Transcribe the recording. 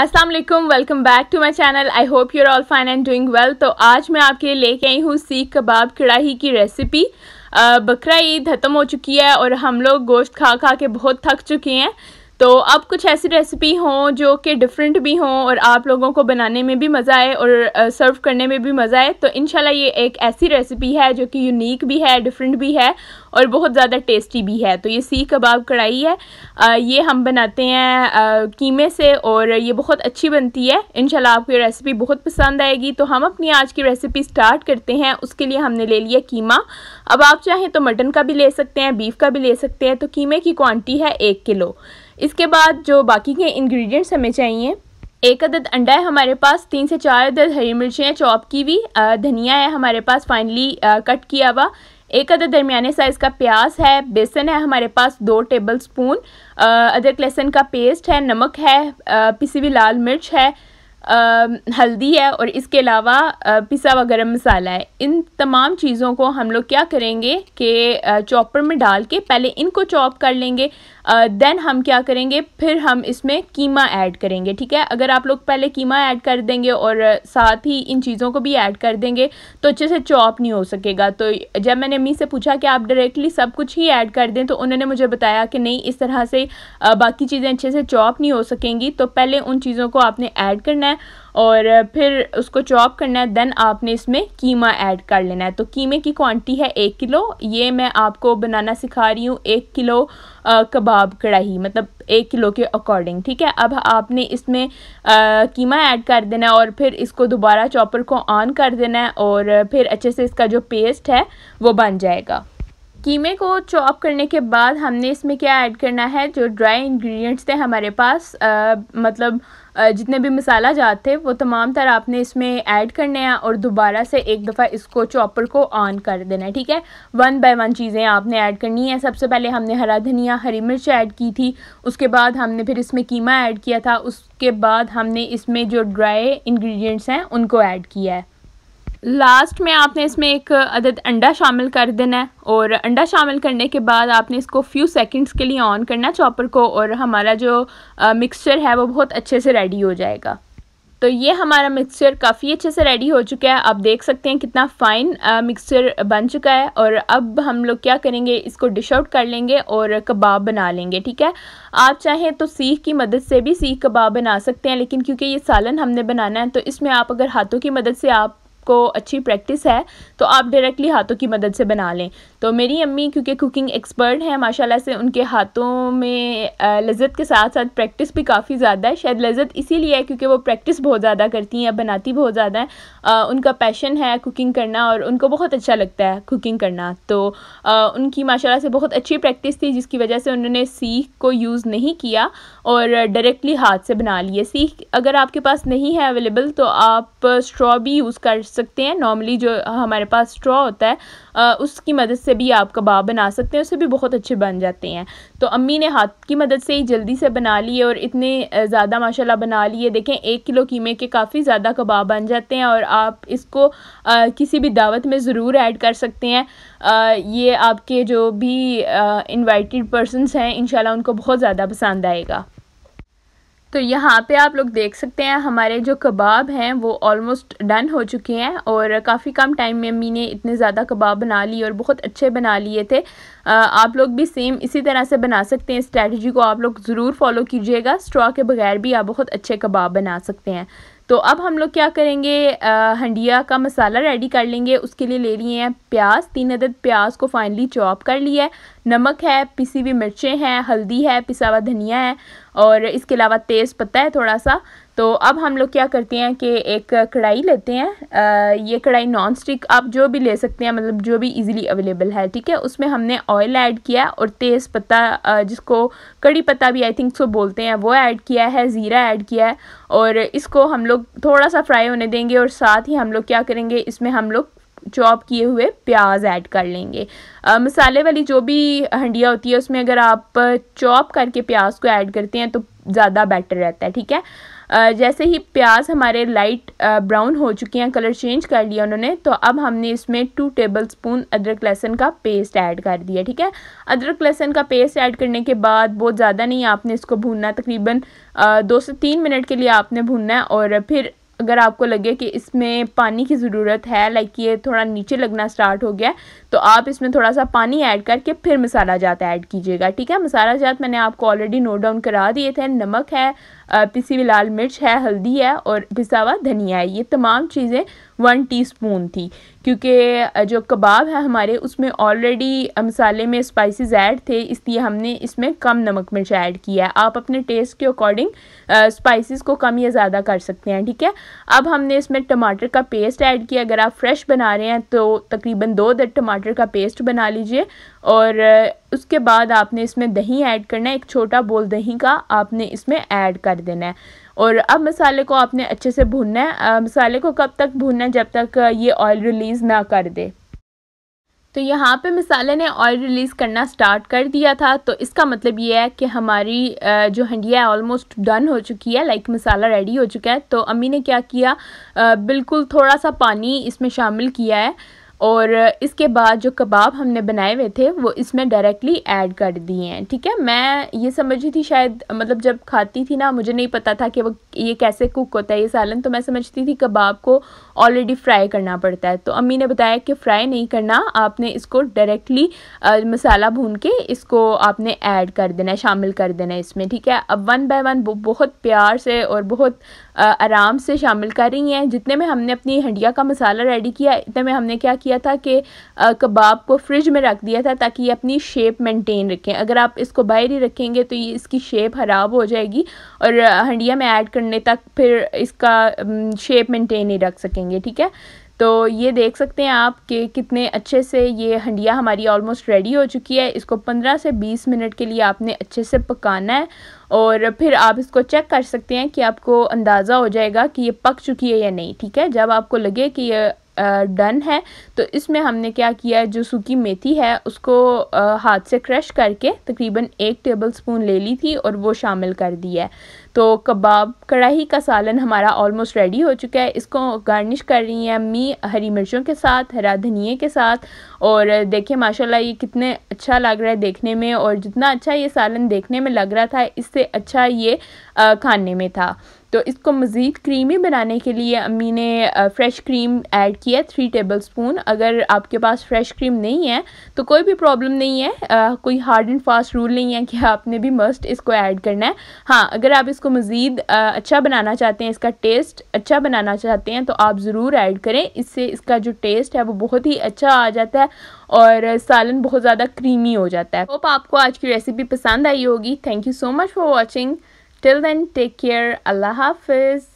Aslam welcome back to my channel I hope your all fine and doing well तो आज मैं आपके लिए लेके आई हूँ सीख कबाब कढ़ाई की रेसिपी बकरा ईद ख़त्म हो चुकी है और हम लोग गोश्त खा खा के बहुत थक चुके हैं तो अब कुछ ऐसी रेसिपी हों जो कि डिफरेंट भी हों और आप लोगों को बनाने में भी मज़ा आए और सर्व करने में भी मज़ा आए तो इन ये एक ऐसी रेसिपी है जो कि यूनिक भी है डिफरेंट भी है और बहुत ज़्यादा टेस्टी भी है तो ये सी कबाब कढ़ाई है आ, ये हम बनाते हैं कीमे से और ये बहुत अच्छी बनती है इन आपको ये रेसिपी बहुत पसंद आएगी तो हम अपनी आज की रेसिपी स्टार्ट करते हैं उसके लिए हमने ले लिया कीमा अब आप चाहें तो मटन का भी ले सकते हैं बीफ का भी ले सकते हैं तो कीमे की क्वान्टी है एक किलो इसके बाद जो बाकी के इंग्रेडिएंट्स हमें चाहिए एक अदद अंडा है हमारे पास तीन से चार अदद हरी मिर्चें हैं चॉप की हुई धनिया है हमारे पास फाइनली कट किया हुआ एक अदद दरमिया साइज़ का प्याज है बेसन है हमारे पास दो टेबल स्पून अदरक लहसुन का पेस्ट है नमक है पिसी हुई लाल मिर्च है हल्दी है और इसके अलावा पिसा हुआ गर्म मसाला है इन तमाम चीज़ों को हम लोग क्या करेंगे कि चॉपर में डाल के पहले इनको चॉप कर लेंगे देन हम क्या करेंगे फिर हम इसमें कीमा ऐड करेंगे ठीक है अगर आप लोग पहले कीमा ऐड कर देंगे और साथ ही इन चीज़ों को भी ऐड कर देंगे तो अच्छे से चॉप नहीं हो सकेगा तो जब मैंने अम्मी से पूछा कि आप डायरेक्टली सब कुछ ही ऐड कर दें तो उन्होंने मुझे बताया कि नहीं इस तरह से बाकी चीज़ें अच्छे से चॉप नहीं हो सकेंगी तो पहले उन चीज़ों को आपने ऐड करना है है और फिर उसको चॉप करना है देन आपने इसमें कीमा ऐड कर लेना है तो कीमे की क्वांटिटी है एक किलो ये मैं आपको बनाना सिखा रही हूँ एक किलो कबाब कढ़ाई मतलब एक किलो के अकॉर्डिंग ठीक है अब आपने इसमें कीमा ऐड कर देना है और फिर इसको दोबारा चॉपर को ऑन कर देना है और फिर अच्छे से इसका जो पेस्ट है वो बन जाएगा कीमे को चॉप करने के बाद हमने इसमें क्या ऐड करना है जो ड्राई इंग्रेडिएंट्स थे हमारे पास आ, मतलब जितने भी मसाला जात थे वो तमाम तर आपने इसमें ऐड करने हैं और दोबारा से एक दफ़ा इसको चॉपर को ऑन कर देना है ठीक है वन बाय वन चीज़ें आपने ऐड करनी है सबसे पहले हमने हरा धनिया हरी मिर्च ऐड की थी उसके बाद हमने फिर इसमें कीमा ऐड किया था उसके बाद हमने इसमें जो ड्राई इन्ग्रीडियंट्स हैं उनको ऐड किया है लास्ट में आपने इसमें एक अदद अंडा शामिल कर देना है और अंडा शामिल करने के बाद आपने इसको फ्यू सेकंड्स के लिए ऑन करना चॉपर को और हमारा जो मिक्सचर है वो बहुत अच्छे से रेडी हो जाएगा तो ये हमारा मिक्सचर काफ़ी अच्छे से रेडी हो चुका है आप देख सकते हैं कितना फ़ाइन मिक्सचर बन चुका है और अब हम लोग क्या करेंगे इसको डिश आउट कर लेंगे और कबाब बना लेंगे ठीक है आप चाहें तो सीख की मदद से भी सीख कबाब बना सकते हैं लेकिन क्योंकि ये सालन हमने बनाना है तो इसमें आप अगर हाथों की मदद से आप आपको अच्छी प्रैक्टिस है तो आप डायरेक्टली हाथों की मदद से बना लें तो मेरी अम्मी क्योंकि कुकिंग एक्सपर्ट हैं माशाल्लाह से उनके हाथों में लजत के साथ साथ प्रैक्टिस भी काफ़ी ज़्यादा है शायद लज़त इसीलिए है क्योंकि वो प्रैक्टिस बहुत ज़्यादा करती हैं या बनाती बहुत ज़्यादा हैं उनका पैशन है कुकिंग करना और उनको बहुत अच्छा लगता है कुकिंग करना तो उनकी माशा से बहुत अच्छी प्रैक्टिस थी जिसकी वजह से उन्होंने सीख को यूज़ नहीं किया और डायरेक्टली हाथ से बना लिए सीख अगर आपके पास नहीं है अवेलेबल तो आप स्ट्रॉ भी यूज़ कर सकते हैं नॉर्मली जो हमारे पास स्ट्रॉ होता है उसकी मदद से भी आप कबाब बना सकते हैं उसे भी बहुत अच्छे बन जाते हैं तो अम्मी ने हाथ की मदद से ही जल्दी से बना लिए और इतने ज़्यादा माशाल्लाह बना लिए देखें एक किलो कीमे के काफ़ी ज़्यादा कबाब बन जाते हैं और आप इसको आ, किसी भी दावत में ज़रूर ऐड कर सकते हैं आ, ये आपके जो भी इन्वाइट पर्सनस हैं इन उनको बहुत ज़्यादा पसंद आएगा तो यहाँ पे आप लोग देख सकते हैं हमारे जो कबाब हैं वो ऑलमोस्ट डन हो चुके हैं और काफ़ी कम टाइम में अम्मी ने इतने ज़्यादा कबाब बना लिए और बहुत अच्छे बना लिए थे आप लोग भी सेम इसी तरह से बना सकते हैं स्ट्रैटेजी को आप लोग ज़रूर फॉलो कीजिएगा स्ट्रॉ के बगैर भी आप बहुत अच्छे कबाब बना सकते हैं तो अब हम लोग क्या करेंगे आ, हंडिया का मसाला रेडी कर लेंगे उसके लिए ले लिए हैं प्याज तीन अदद प्याज को फाइनली चॉप कर लिया है नमक है पिसी हुई मिर्चें हैं हल्दी है पिसा हुआ धनिया है और इसके अलावा तेज़ पत्ता है थोड़ा सा तो अब हम लोग क्या करते हैं कि एक कढ़ाई लेते हैं आ, ये कढ़ाई नॉन स्टिक आप जो भी ले सकते हैं मतलब जो भी इजीली अवेलेबल है ठीक है उसमें हमने ऑयल ऐड किया और तेज़ पत्ता जिसको कड़ी पत्ता भी आई थिंक सो बोलते हैं वो ऐड किया है ज़ीरा ऐड किया है और इसको हम लोग थोड़ा सा फ्राई होने देंगे और साथ ही हम लोग क्या करेंगे इसमें हम लोग चॉप किए हुए प्याज ऐड कर लेंगे आ, मसाले वाली जो भी हंडिया होती है उसमें अगर आप चॉप करके प्याज को ऐड करते हैं तो ज़्यादा बेटर रहता है ठीक है जैसे ही प्याज हमारे लाइट ब्राउन हो चुके हैं कलर चेंज कर लिया उन्होंने तो अब हमने इसमें टू टेबल स्पून अदरक लहसन का पेस्ट ऐड कर दिया ठीक है अदरक लहसन का पेस्ट ऐड करने के बाद बहुत ज़्यादा नहीं आपने इसको भूनना तकरीबन दो से तीन मिनट के लिए आपने भूनना है और फिर अगर आपको लगे कि इसमें पानी की ज़रूरत है लाइक ये थोड़ा नीचे लगना स्टार्ट हो गया तो आप इसमें थोड़ा सा पानी ऐड करके फिर मसाला जात ऐड कीजिएगा ठीक है मसाला जात मैंने आपको ऑलरेडी नोट डाउन करा दिए थे नमक है पिसी हुई लाल मिर्च है हल्दी है और पिसा हुआ धनिया है ये तमाम चीज़ें वन टीस्पून थी क्योंकि जो कबाब है हमारे उसमें ऑलरेडी मसाले में स्पाइसेस ऐड थे इसलिए हमने इसमें कम नमक मिर्च ऐड किया है आप अपने टेस्ट के अकॉर्डिंग स्पाइसेस को कम या ज़्यादा कर सकते हैं ठीक है अब हमने इसमें टमाटर का पेस्ट ऐड किया अगर आप फ्रेश बना रहे हैं तो तकरीबन दो दर टमाटर का पेस्ट बना लीजिए और उसके बाद आपने इसमें दही ऐड करना है एक छोटा बोल दही का आपने इसमें ऐड कर देना है और अब मसाले को आपने अच्छे से भूनना है आ, मसाले को कब तक भूनना है जब तक ये ऑयल रिलीज़ ना कर दे तो यहाँ पे मसाले ने ऑयल रिलीज़ करना स्टार्ट कर दिया था तो इसका मतलब ये है कि हमारी जो हंडिया है ऑलमोस्ट डन हो चुकी है लाइक मसाला रेडी हो चुका है तो अम्मी ने क्या किया बिल्कुल थोड़ा सा पानी इसमें शामिल किया है और इसके बाद जो कबाब हमने बनाए हुए थे वो इसमें डायरेक्टली ऐड कर दिए हैं ठीक है मैं ये समझ रही थी शायद मतलब जब खाती थी ना मुझे नहीं पता था कि वो ये कैसे कुक होता है ये सालन तो मैं समझती थी कबाब को ऑलरेडी फ्राई करना पड़ता है तो अम्मी ने बताया कि फ्राई नहीं करना आपने इसको डायरेक्टली मसाला भून के इसको आपने ऐड कर देना है शामिल कर देना है इसमें ठीक है अब वन बाय वन बहुत प्यार से और बहुत आराम से शामिल कर रही हैं जितने में हमने अपनी हंडिया का मसाला रेडी किया इतने में हमने क्या किया किया था कि कबाब को फ्रिज में रख दिया था ताकि ये अपनी शेप मेंटेन रखें अगर आप इसको बाहर ही रखेंगे तो ये इसकी शेप ख़राब हो जाएगी और हंडिया में ऐड करने तक फिर इसका शेप मेंटेन नहीं रख सकेंगे ठीक है तो ये देख सकते हैं आप कि कितने अच्छे से ये हंडिया हमारी ऑलमोस्ट रेडी हो चुकी है इसको 15 से 20 मिनट के लिए आपने अच्छे से पकाना है और फिर आप इसको चेक कर सकते हैं कि आपको अंदाज़ा हो जाएगा कि ये पक चुकी है या नहीं ठीक है जब आपको लगे कि ये डन है तो इसमें हमने क्या किया है जो सूखी मेथी है उसको हाथ से क्रश करके तकरीबन एक टेबल स्पून ले ली थी और वो शामिल कर दी है तो कबाब कढ़ाई का सालन हमारा ऑलमोस्ट रेडी हो चुका है इसको गार्निश कर रही हैं अम्मी हरी मिर्चों के साथ हरा धनिए के साथ और देखिए माशाल्लाह ये कितने अच्छा लग रहा है देखने में और जितना अच्छा ये सालन देखने में लग रहा था इससे अच्छा ये खाने में था तो इसको मज़ीद क्रीमी बनाने के लिए अम्मी ने फ़्रेश क्रीम ऐड किया थ्री टेबल स्पून अगर आपके पास फ़्रेश क्रीम नहीं है तो कोई भी प्रॉब्लम नहीं है आ, कोई हार्ड एंड फास्ट रूल नहीं है कि आपने भी मस्ट इसको ऐड करना है हाँ अगर आप इसको मज़ीद अच्छा बनाना चाहते हैं इसका टेस्ट अच्छा बनाना चाहते हैं तो आप ज़रूर ऐड करें इससे इसका जो टेस्ट है वो बहुत ही अच्छा आ जाता है और सालन बहुत ज़्यादा क्रीमी हो जाता है होप आपको आज की रेसिपी पसंद आई होगी thank you so much for watching Till then, take care. Allah Hafiz.